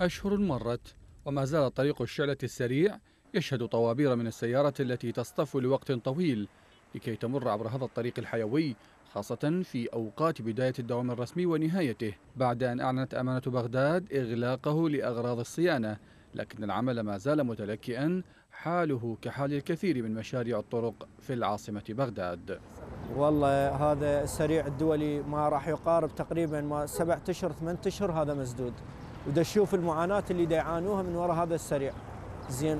أشهر مرت وما زال طريق الشعلة السريع يشهد طوابير من السيارة التي تصطف لوقت طويل لكي تمر عبر هذا الطريق الحيوي خاصة في أوقات بداية الدوام الرسمي ونهايته بعد أن أعلنت أمانة بغداد إغلاقه لأغراض الصيانة لكن العمل ما زال متلكئا حاله كحال الكثير من مشاريع الطرق في العاصمة بغداد والله هذا السريع الدولي ما راح يقارب تقريبا ما سبعة أشهر ثمان أشهر هذا مسدود ودشوف المعاناه اللي دا يعانوها من وراء هذا السريع زين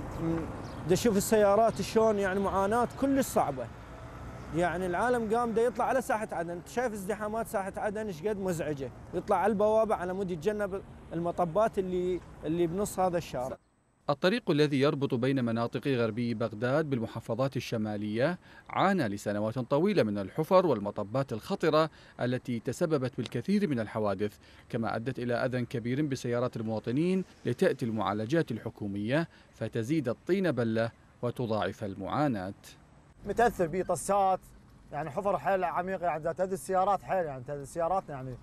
دشوف السيارات شلون يعني معاناه كل صعبه يعني العالم قام دا يطلع على ساحه عدن شايف ازدحامات ساحه عدن ايش قد مزعجه يطلع على البوابه على مود يتجنب المطبات اللي اللي بنص هذا الشارع الطريق الذي يربط بين مناطق غربي بغداد بالمحافظات الشمالية عانى لسنوات طويلة من الحفر والمطبات الخطرة التي تسببت بالكثير من الحوادث كما أدت إلى أذى كبير بسيارات المواطنين لتأتي المعالجات الحكومية فتزيد الطين بلة وتضاعف المعاناة متأثر بطسات يعني حفر حيل عميق يعني تهدي السيارات حيل يعني تهدي سياراتنا يعني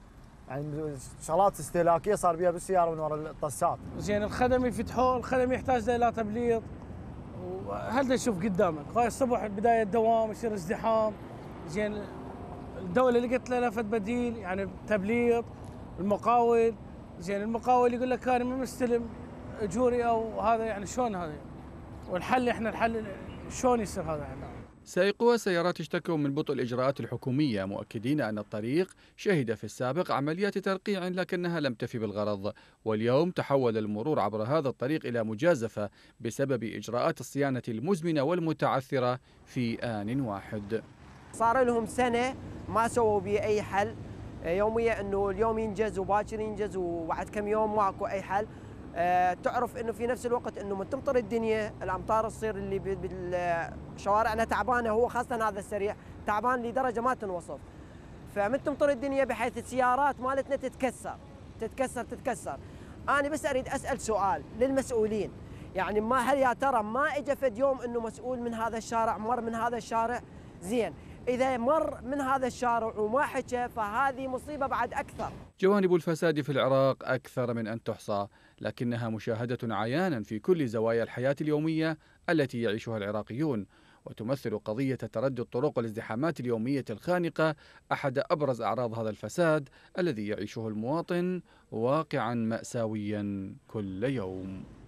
يعني شغلات استهلاكيه صار بيها بالسياره من ورا الطسات. زين الخدم يفتحون، الخدم يحتاج الى تبليط وهل تشوف قدامك، هاي الصبح بدايه الدوام يصير ازدحام زين الدوله لقت له لفت بديل يعني تبليط المقاول زين المقاول يقول لك انا ما مستلم اجوري او هذا يعني شلون هذا والحل احنا الحل شلون يصير هذا يعني سائقو السيارات اشتكوا من بطء الإجراءات الحكومية مؤكدين أن الطريق شهد في السابق عمليات ترقيع لكنها لم تفي بالغرض واليوم تحول المرور عبر هذا الطريق إلى مجازفة بسبب إجراءات الصيانة المزمنة والمتعثرة في آن واحد صار لهم سنة ما سووا بي أي حل يومية أنه اليوم ينجز وباكر ينجز وبعد كم يوم ماكو أي حل آه، تعرف انه في نفس الوقت انه من تمطر الدنيا الامطار تصير اللي بالشوارعنا تعبانه هو خاصه هذا السريع تعبان لدرجه ما تنوصف فمن تمطر الدنيا بحيث السيارات مالتنا تتكسر تتكسر تتكسر انا بس اريد اسال سؤال للمسؤولين يعني ما هل يا ترى ما اجى فد يوم انه مسؤول من هذا الشارع مر من هذا الشارع زين إذا مر من هذا الشارع وما حكى فهذه مصيبة بعد أكثر جوانب الفساد في العراق أكثر من أن تحصى لكنها مشاهدة عيانا في كل زوايا الحياة اليومية التي يعيشها العراقيون وتمثل قضية تردي الطرق والازدحامات اليومية الخانقة أحد أبرز أعراض هذا الفساد الذي يعيشه المواطن واقعا مأساويا كل يوم